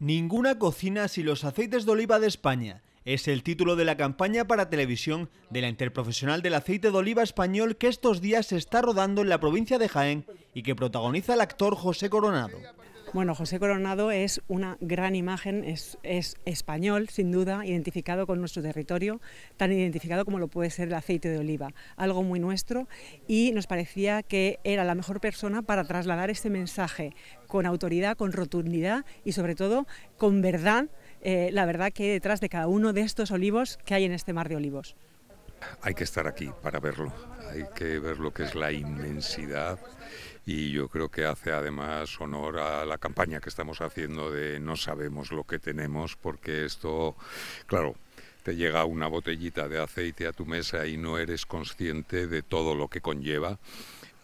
Ninguna cocina sin los aceites de oliva de España. Es el título de la campaña para televisión de la Interprofesional del Aceite de Oliva Español que estos días se está rodando en la provincia de Jaén y que protagoniza el actor José Coronado. Bueno, José Coronado es una gran imagen, es, español, sin duda, identificado con nuestro territorio, tan identificado como lo puede ser el aceite de oliva, algo muy nuestro, y nos parecía que era la mejor persona para trasladar este mensaje con autoridad, con rotundidad y sobre todo con verdad, eh, la verdad que hay detrás de cada uno de estos olivos que hay en este mar de olivos. Hay que estar aquí para verlo, hay que ver lo que es la inmensidad y yo creo que hace además honor a la campaña que estamos haciendo de no sabemos lo que tenemos porque esto, claro, te llega una botellita de aceite a tu mesa y no eres consciente de todo lo que conlleva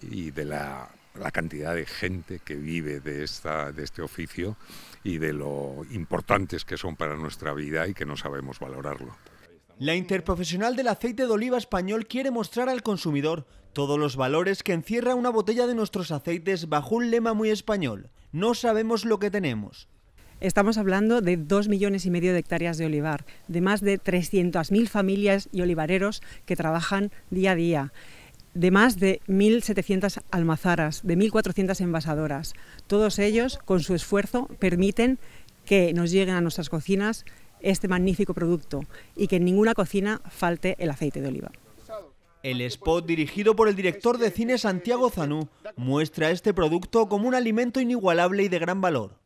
y de la, cantidad de gente que vive de, esta, de este oficio y de lo importantes que son para nuestra vida y que no sabemos valorarlo. La Interprofesional del Aceite de Oliva Español quiere mostrar al consumidor todos los valores que encierra una botella de nuestros aceites bajo un lema muy español. No sabemos lo que tenemos. Estamos hablando de 2 millones y medio de hectáreas de olivar, de más de 300.000 familias y olivareros que trabajan día a día de más de 1.700 almazaras, de 1.400 envasadoras. Todos ellos, con su esfuerzo, permiten que nos lleguen a nuestras cocinas este magnífico producto y que en ninguna cocina falte el aceite de oliva. El spot dirigido por el director de cine Santiago Zanú muestra este producto como un alimento inigualable y de gran valor.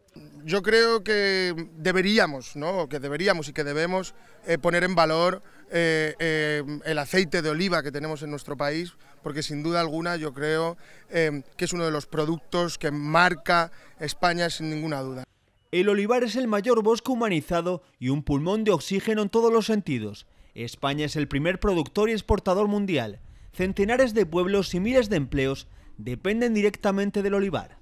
Yo creo que deberíamos, ¿no? que deberíamos y que debemos eh, poner en valor eh, eh, el aceite de oliva que tenemos en nuestro país, porque sin duda alguna yo creo que es uno de los productos que marca España sin ninguna duda. El olivar es el mayor bosque humanizado y un pulmón de oxígeno en todos los sentidos. España es el primer productor y exportador mundial. Centenares de pueblos y miles de empleos dependen directamente del olivar.